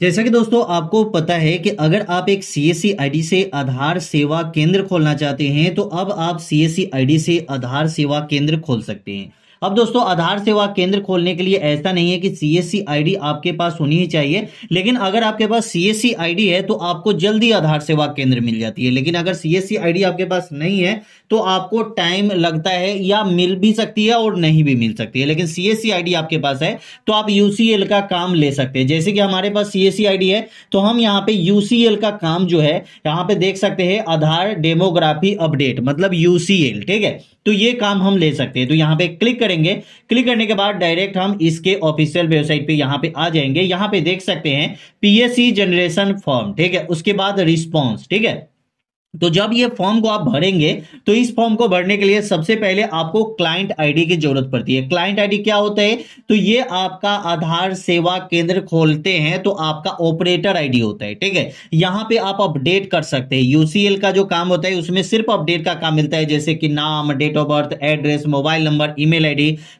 जैसा कि दोस्तों आपको पता है कि अगर आप एक सी एस e से आधार सेवा केंद्र खोलना चाहते हैं तो अब आप सी एस e से आधार सेवा केंद्र खोल सकते हैं अब दोस्तों आधार सेवा केंद्र खोलने के लिए ऐसा नहीं है कि सीएससी आईडी आपके पास होनी ही चाहिए लेकिन अगर आपके पास सीएससी आईडी है तो आपको जल्दी आधार सेवा केंद्र मिल जाती है लेकिन अगर सीएससी आईडी आपके पास नहीं है तो आपको टाइम लगता है या मिल भी सकती है और नहीं भी मिल सकती है लेकिन सीएससी आईडी आपके पास है तो आप यूसीएल का काम ले सकते हैं जैसे कि हमारे पास सीएससी आईडी है तो हम यहाँ पे यूसीएल का काम जो है यहाँ पे देख सकते हैं आधार डेमोग्राफी अपडेट मतलब यूसीएल ठीक है तो ये काम हम ले सकते हैं तो यहाँ पे क्लिक करेंगे क्लिक करने के बाद डायरेक्ट हम इसके ऑफिशियल वेबसाइट पे यहाँ पे आ जाएंगे यहाँ पे देख सकते हैं पीएससी जनरेशन फॉर्म ठीक है उसके बाद रिस्पॉन्स ठीक है तो जब ये फॉर्म को आप भरेंगे तो इस फॉर्म को भरने के लिए सबसे पहले आपको क्लाइंट आईडी की जरूरत पड़ती है क्लाइंट आईडी क्या होता है तो ये आपका आधार सेवा केंद्र खोलते हैं तो आपका ऑपरेटर आईडी होता है ठीक है यहां पे आप अपडेट कर सकते हैं यूसीएल का जो काम होता है उसमें सिर्फ अपडेट का काम मिलता है जैसे कि नाम date of birth address mobile number email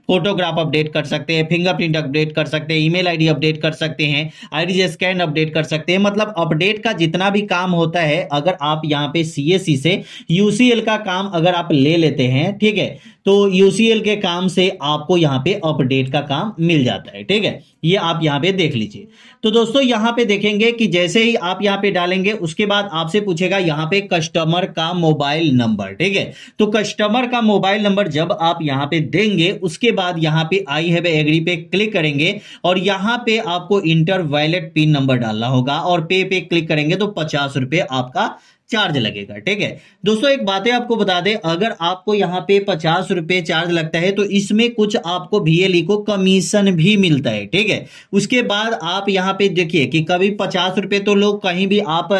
photograph update कर सकते हैं फिंगरप्रिंट अपडेट कर सकते हैं ई मेल अपडेट कर सकते हैं आईडी स्कैन अपडेट कर सकते हैं मतलब अपडेट का जितना भी काम होता है अगर आप यहाँ पे सीएससी e से यूसीएल का काम अगर आप ले लेते हैं ठीक है तो यूसीएल के काम से आपको यहां पे अपडेट का काम मिल जाता है ठीक है ये आप यहां पे देख लीजिए तो दोस्तों यहां पे देखेंगे कि जैसे ही आप यहां पे डालेंगे उसके बाद आपसे पूछेगा यहां पे कस्टमर का मोबाइल नंबर ठीक है तो कस्टमर का मोबाइल नंबर जब आप यहां पे देंगे उसके बाद यहां पे आई है एग्री पे क्लिक करेंगे और यहां पे आपको इंटर वैलेट पिन नंबर डालना होगा और पे पे क्लिक करेंगे तो पचास रुपये आपका चार्ज लगेगा ठीक है दोस्तों एक बातें आपको बता दें अगर आपको यहाँ पे पचास रुपये चार्ज लगता है तो इसमें कुछ आपको बीएलई e को कमीशन भी मिलता है ठीक है उसके बाद आप यहाँ पे देखिए कि कभी पचास रुपए तो लोग कहीं भी आप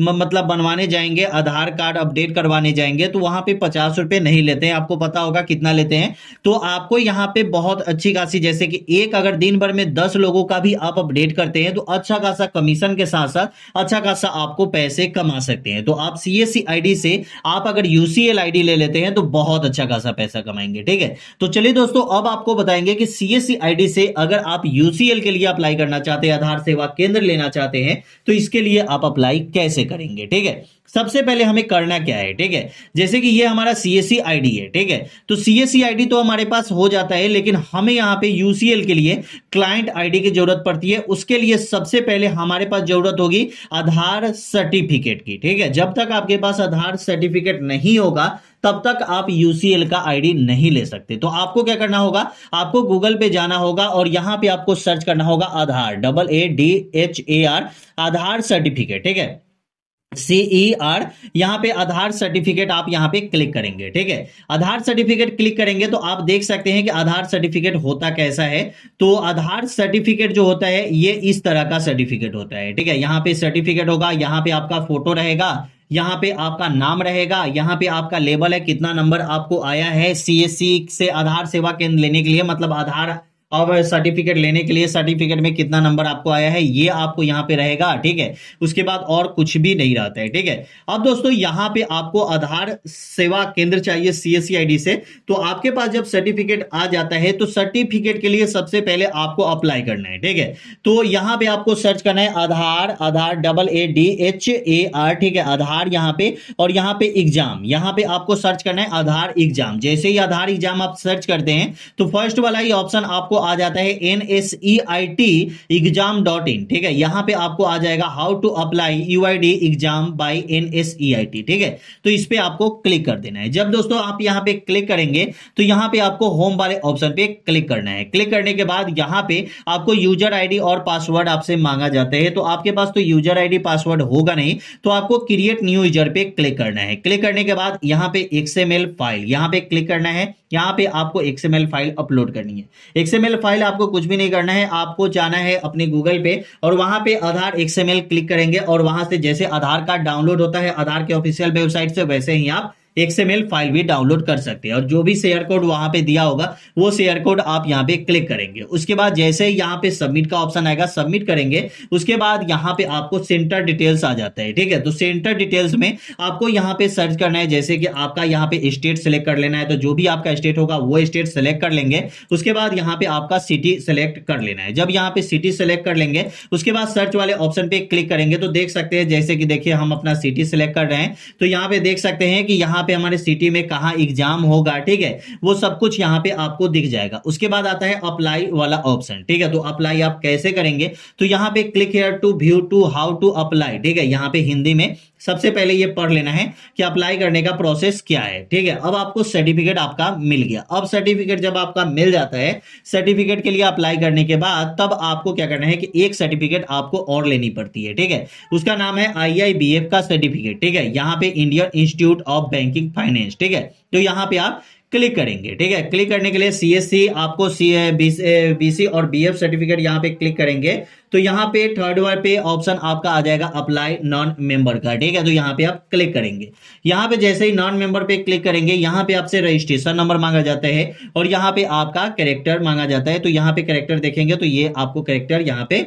मतलब बनवाने जाएंगे आधार कार्ड अपडेट करवाने जाएंगे तो वहां पे पचास रुपए नहीं लेते हैं आपको पता होगा कितना लेते हैं तो आपको यहाँ पे बहुत अच्छी खासी जैसे कि एक अगर दिन भर में दस लोगों का भी आप अपडेट करते हैं तो अच्छा खासा कमीशन के साथ साथ अच्छा खासा आपको पैसे कमा सकते हैं तो तो आप सीएससी आईडी आई डी से आप अगर यूसीएल आई डी ले लेते हैं तो बहुत अच्छा खासा पैसा कमाएंगे ठीक है तो चलिए दोस्तों अब आपको बताएंगे कि सीएससी आईडी से अगर आप यूसीएल के लिए अप्लाई करना चाहते हैं आधार सेवा केंद्र लेना चाहते हैं तो इसके लिए आप अप्लाई कैसे करेंगे ठीक है सबसे पहले हमें करना क्या है ठीक है जैसे कि ये हमारा सी एस है ठीक है तो सी एस तो हमारे पास हो जाता है लेकिन हमें यहाँ पे यूसीएल के लिए क्लाइंट आईडी की जरूरत पड़ती है उसके लिए सबसे पहले हमारे पास जरूरत होगी आधार सर्टिफिकेट की ठीक है जब तक आपके पास आधार सर्टिफिकेट नहीं होगा तब तक आप यूसीएल का आईडी नहीं ले सकते तो आपको क्या करना होगा आपको गूगल पे जाना होगा और यहां पे आपको सर्च करना होगा Aadhaar double A D H A R Aadhaar certificate ठीक है सी आर e यहाँ पे आधार सर्टिफिकेट आप यहाँ पे क्लिक करेंगे ठीक है आधार सर्टिफिकेट क्लिक करेंगे तो आप देख सकते हैं कि आधार सर्टिफिकेट होता कैसा है तो आधार सर्टिफिकेट जो होता है ये इस तरह का सर्टिफिकेट होता है ठीक है यहाँ पे सर्टिफिकेट होगा यहाँ पे आपका फोटो रहेगा यहाँ पे आपका नाम रहेगा यहाँ पे आपका लेबल है कितना नंबर आपको आया है सी से आधार सेवा केंद्र लेने के लिए मतलब आधार अब सर्टिफिकेट लेने के लिए सर्टिफिकेट में कितना नंबर आपको आया है ये आपको यहाँ पे रहेगा ठीक है उसके बाद और कुछ भी नहीं रहता है ठीक है अब दोस्तों यहाँ पे आपको आधार सेवा केंद्र चाहिए सीएससी आईडी e से तो आपके पास जब सर्टिफिकेट आ जाता है तो सर्टिफिकेट के लिए सबसे पहले आपको अप्लाई करना है ठीक है तो यहाँ पे आपको सर्च करना है Aadhaar Aadhaar double A D H A R ठीक है आधार यहाँ पे और यहाँ पे एग्जाम यहाँ पे आपको सर्च करना है आधार एग्जाम जैसे ही आधार एग्जाम आप सर्च करते हैं तो फर्स्ट वाला ही ऑप्शन आपको आ जाता है N S E I T exam dot in ठीक है यहां पे आपको आ जाएगा how to apply U I D exam by N S E I T ठीक है तो इस पर आपको क्लिक कर देना है जब दोस्तों आप यहां पे क्लिक करेंगे तो यहां पे आपको होम वाले ऑप्शन पे क्लिक करना है क्लिक करने के बाद यहां पे आपको यूजर आईडी और पासवर्ड आपसे मांगा जाता है तो आपके पास तो यूजर आईडी पासवर्ड होगा नहीं तो आपको क्रिएट न्यू यूजर पे क्लिक करना है क्लिक करने के बाद यहां पे एक्सएमएल फाइल यहां पे क्लिक करना है यहां पे आपको एक्सएमएल फाइल अपलोड करनी है एक्सएमएल एक्सएमएल फाइल आपको कुछ भी नहीं करना है आपको जाना है अपने गूगल पे और वहां पे आधार एक्सएमएल क्लिक करेंगे और वहां से जैसे आधार कार्ड डाउनलोड होता है आधार के ऑफिशियल वेबसाइट से वैसे ही आप एक्सएमएल फाइल भी डाउनलोड कर सकते हैं और जो भी शेयर कोड वहां पे दिया होगा वो शेयर कोड आप यहाँ पे क्लिक करेंगे उसके बाद जैसे यहाँ पे सबमिट का ऑप्शन आएगा सबमिट करेंगे उसके बाद यहाँ पे आपको सेंटर डिटेल्स आ जाता है ठीक है तो सेंटर डिटेल्स में आपको यहाँ पे सर्च करना है जैसे कि आपका यहाँ पे स्टेट सेलेक्ट कर लेना है तो जो भी आपका स्टेट होगा वो स्टेट सेलेक्ट कर लेंगे उसके बाद यहाँ पे आपका सिटी सेलेक्ट कर लेना है जब यहाँ पे सिटी सेलेक्ट कर लेंगे उसके बाद सर्च वाले ऑप्शन पे क्लिक करेंगे तो देख सकते हैं जैसे कि देखिए हम अपना सिटी सेलेक्ट कर रहे हैं तो यहाँ पे देख सकते हैं कि यहाँ यहाँ पे हमारे सिटी में कहाँ एग्जाम होगा ठीक है वो सब कुछ यहाँ पे आपको दिख जाएगा उसके बाद आता है अप्लाई वाला ऑप्शन ठीक है तो अप्लाई आप कैसे करेंगे तो यहाँ पे click here to view to how to apply ठीक है यहाँ पे हिंदी में सबसे पहले ये पढ़ लेना है कि अप्लाई करने का प्रोसेस क्या है ठीक है अब आपको सर्टिफिकेट आपका मिल गया अब सर्टिफिकेट जब आपका मिल जाता है सर्टिफिकेट के लिए अप्लाई करने के बाद तब आपको क्या करना है कि एक सर्टिफिकेट आपको और लेनी पड़ती है ठीक है उसका नाम है आई का सर्टिफिकेट ठीक है यहाँ पे Indian Institute of banking finance ठीक है तो यहाँ पे आप क्लिक करेंगे ठीक है क्लिक करने के लिए सी आपको सी बीसी और एफ सर्टिफिकेट यहाँ पे क्लिक करेंगे तो यहाँ पे थर्ड वर्ड पे ऑप्शन आपका आ जाएगा अप्लाई नॉन मेंबर का ठीक है तो यहाँ पे आप क्लिक करेंगे यहाँ पे जैसे ही नॉन मेंबर पे क्लिक करेंगे यहाँ पे आपसे रजिस्ट्रेशन नंबर मांगा जाता है और यहाँ पे आपका करेक्टर मांगा जाता है तो यहाँ पे करेक्टर देखेंगे तो ये आपको करेक्टर यहाँ पे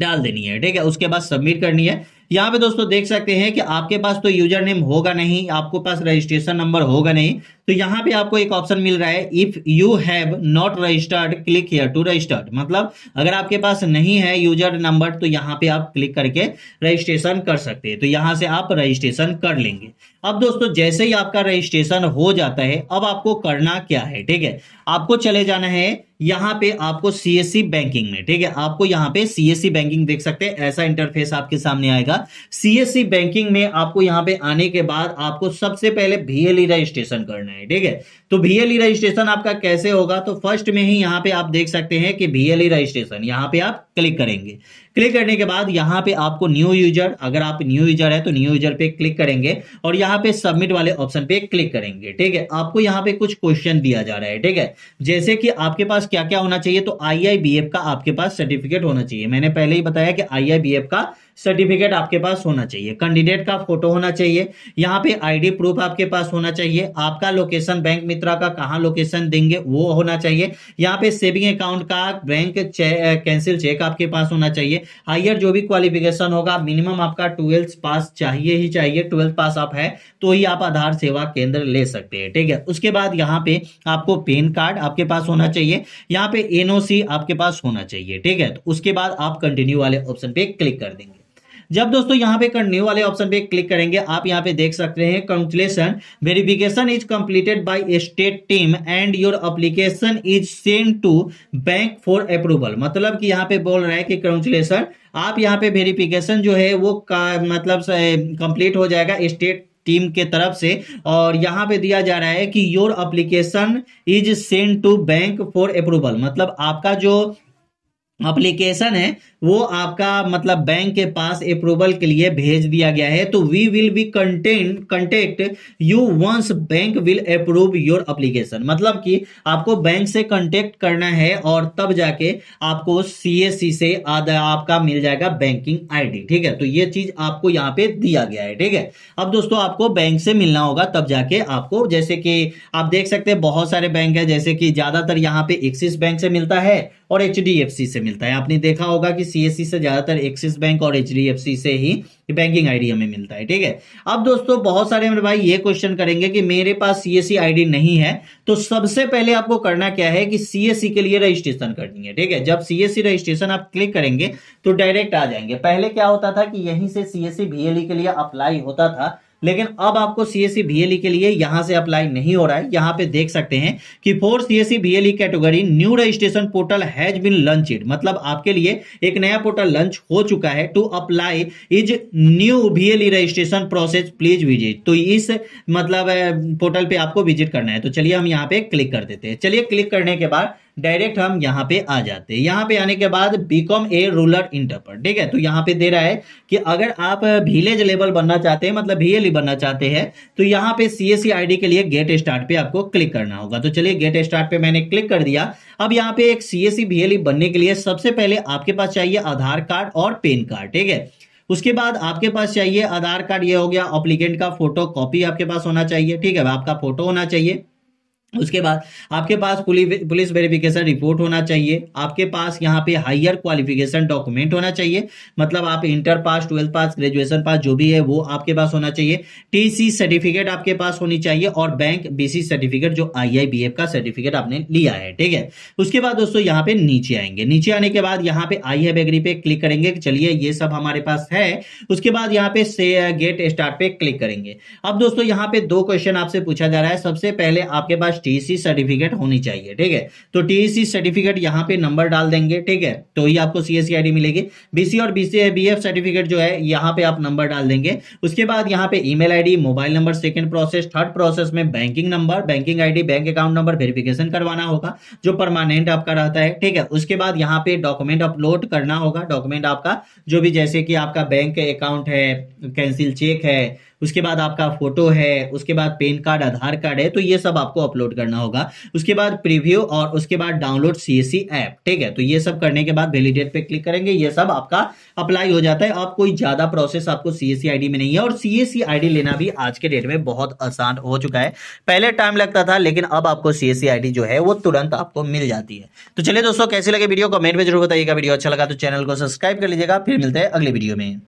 डाल देनी है ठीक है उसके बाद सबमिट करनी है यहाँ पे दोस्तों देख सकते हैं कि आपके पास तो यूजर नेम होगा नहीं आपके पास रजिस्ट्रेशन नंबर होगा नहीं तो यहां पे आपको एक ऑप्शन मिल रहा है if you have not registered click here to registered मतलब अगर आपके पास नहीं है यूजर नंबर तो यहां पे आप क्लिक करके रजिस्ट्रेशन कर सकते हैं तो यहां से आप रजिस्ट्रेशन कर लेंगे अब दोस्तों जैसे ही आपका रजिस्ट्रेशन हो जाता है अब आपको करना क्या है ठीक है आपको चले जाना है यहाँ पे आपको सीएससी बैंकिंग में ठीक है आपको यहाँ पे सीएससी बैंकिंग देख सकते हैं ऐसा इंटरफेस आपके सामने आएगा सीएससी बैंकिंग में आपको यहाँ पे आने के बाद आपको सबसे पहले भीएलई रजिस्ट्रेशन e करना है है ठीक है तो भीएलई e रजिस्ट्रेशन आपका कैसे होगा तो फर्स्ट में ही यहाँ पे आप देख सकते हैं कि भीएलई e रजिस्ट्रेशन यहाँ पे आप क्लिक करेंगे क्लिक करने के बाद यहाँ पे आपको न्यू यूजर अगर आप न्यू यूजर है तो न्यू यूजर पे क्लिक करेंगे और यहाँ पे सबमिट वाले ऑप्शन पे क्लिक करेंगे ठीक है आपको यहाँ पे कुछ क्वेश्चन दिया जा रहा है ठीक है जैसे कि आपके पास क्या क्या होना चाहिए तो आई का आपके पास सर्टिफिकेट होना चाहिए मैंने पहले ही बताया कि आई का सर्टिफिकेट आपके पास होना चाहिए कैंडिडेट का फोटो होना चाहिए यहाँ पे आईडी प्रूफ आपके पास होना चाहिए आपका लोकेशन बैंक मित्रा का कहाँ लोकेशन देंगे वो होना चाहिए यहाँ पे सेविंग अकाउंट का बैंक कैंसिल चेक आपके पास होना चाहिए हायर जो भी क्वालिफिकेशन होगा मिनिमम आपका ट्वेल्थ पास चाहिए ही चाहिए ट्वेल्थ पास आप है तो ही आप आधार सेवा केंद्र ले सकते हैं ठीक है उसके बाद यहाँ पे आपको पेन कार्ड आपके पास होना चाहिए यहाँ पे एनओसी आपके पास होना चाहिए ठीक है तो उसके बाद आप कंटिन्यू वाले ऑप्शन पे क्लिक कर देंगे जब दोस्तों यहाँ पे न्यू वाले ऑप्शन पे क्लिक करेंगे आप यहाँ पे देख सकते हैं congratulation verification is completed by state team and your application is send to bank for approval मतलब कि यहाँ पे बोल रहा है कि कंग्रेचुलेसन आप यहाँ पे वेरिफिकेशन जो है वो का मतलब कंप्लीट हो जाएगा स्टेट टीम के तरफ से और यहाँ पे दिया जा रहा है कि your application is send to bank for approval मतलब आपका जो अप्लीकेशन है वो आपका मतलब बैंक के पास अप्रूवल के लिए भेज दिया गया है तो we will be contain contact you once bank will approve your application मतलब कि आपको बैंक से कंटेक्ट करना है और तब जाके आपको सी e से आपका मिल जाएगा बैंकिंग आईडी ठीक है तो ये चीज आपको यहाँ पे दिया गया है ठीक है अब दोस्तों आपको बैंक से मिलना होगा तब जाके आपको जैसे कि आप देख सकते हैं बहुत सारे बैंक है जैसे कि ज्यादातर यहाँ पे एक्सिस बैंक से मिलता है और एच से मिलता है आपने देखा होगा कि सीएससी से ज्यादातर एक्सिस बैंक और एचडीएफसी से ही बैंकिंग आईडी हमें मिलता है ठीक है अब दोस्तों बहुत सारे मेरे भाई ये क्वेश्चन करेंगे कि मेरे पास सीएससी आईडी नहीं है तो सबसे पहले आपको करना क्या है कि सीएससी के लिए रजिस्ट्रेशन करनी है ठीक है जब सीएससी रजिस्ट्रेशन आप क्लिक करेंगे तो डायरेक्ट आ जाएंगे पहले क्या होता था कि यहीं से सीएससी बीएलई e के लिए अप्लाई होता था लेकिन अब आपको सीएससी बीएलई e e के लिए यहां से अप्लाई नहीं हो रहा है यहां पे देख सकते हैं कि for CSC BLE category new registration portal has been launch मतलब आपके लिए एक नया पोर्टल लॉन्च हो चुका है to apply is new BLE registration process please visit तो इस मतलब पोर्टल पे आपको विजिट करना है तो चलिए हम यहाँ पे क्लिक कर देते हैं चलिए क्लिक करने के बाद डायरेक्ट हम यहाँ पे आ जाते हैं यहाँ पे आने के बाद बीकॉम ए रूरल इंटरप्रेट ठीक है तो यहाँ पे दे रहा है कि अगर आप विलेज लेवल बनना चाहते हैं मतलब ई बनना चाहते हैं तो यहाँ पे सीएससी आईडी के लिए गेट स्टार्ट पे आपको क्लिक करना होगा तो चलिए गेट स्टार्ट पे मैंने क्लिक कर दिया अब यहाँ पे एक सीएससी ई बनने के लिए सबसे पहले आपके पास चाहिए आधार कार्ड और पेन कार्ड ठीक है उसके बाद आपके पास चाहिए आधार कार्ड ये हो गया अप्लीकेंट का फोटो कॉपी आपके पास होना चाहिए ठीक है आपका फोटो होना चाहिए उसके बाद आपके पास पुलिस वेरिफिकेशन रिपोर्ट होना चाहिए आपके पास यहाँ पे हायर क्वालिफिकेशन डॉक्यूमेंट होना चाहिए मतलब आप inter pass twelfth pass graduation pass जो भी है वो आपके पास होना चाहिए टीसी सर्टिफिकेट आपके पास होनी चाहिए और बैंक बीसी सर्टिफिकेट जो आईआईबीएफ का सर्टिफिकेट आपने लिया है ठीक है उसके बाद दोस्तों यहाँ पे नीचे आएंगे नीचे आने के बाद यहाँ पे आई हैव एग्री पे क्लिक करेंगे चलिए ये सब हमारे पास है उसके बाद यहाँ पे गेट स्टार्ट पे क्लिक करेंगे अब दोस्तों यहाँ पे दो क्वेश्चन आपसे पूछा जा रहा है सबसे पहले आपके पास टीसी सर्टिफिकेट होनी चाहिए ठीक है तो टीसी सर्टिफिकेट यहाँ पे नंबर डाल देंगे ठीक है तो ये आपको सीएससीआईडी e मिलेगी बीसी और बीसी बीएफ सर्टिफिकेट जो है यहाँ पे आप नंबर डाल देंगे उसके बाद यहाँ पे email ID mobile number second process third process में banking number banking ID bank account number verification करवाना होगा जो परमानेंट आपका रहता है ठीक है उसके बाद यहाँ पे डॉक्यूमेंट अपलोड करना होगा डॉक्यूमेंट आपका जो भी जैसे कि आपका बैंक अकाउंट है कैंसिल चेक है उसके बाद आपका फोटो है उसके बाद पेन कार्ड आधार कार्ड है तो ये सब आपको अपलोड करना होगा उसके बाद प्रीव्यू और उसके बाद डाउनलोड सीएससी ऐप ठीक है तो ये सब करने के बाद वेलीडेट पे क्लिक करेंगे ये सब आपका अप्लाई हो जाता है आप कोई ज्यादा प्रोसेस आपको सीएससी डी में नहीं है और सीएससी डी लेना भी आज के डेट में बहुत आसान हो चुका है पहले टाइम लगता था लेकिन अब आपको सीएससी डी जो है वो तुरंत आपको मिल जाती है तो चलिए दोस्तों कैसे लगे वीडियो कमेंट में जरूर बताइएगा वीडियो अच्छा लगा तो चैनल को सब्सक्राइब कर लीजिएगा फिर मिलते हैं अगले वीडियो में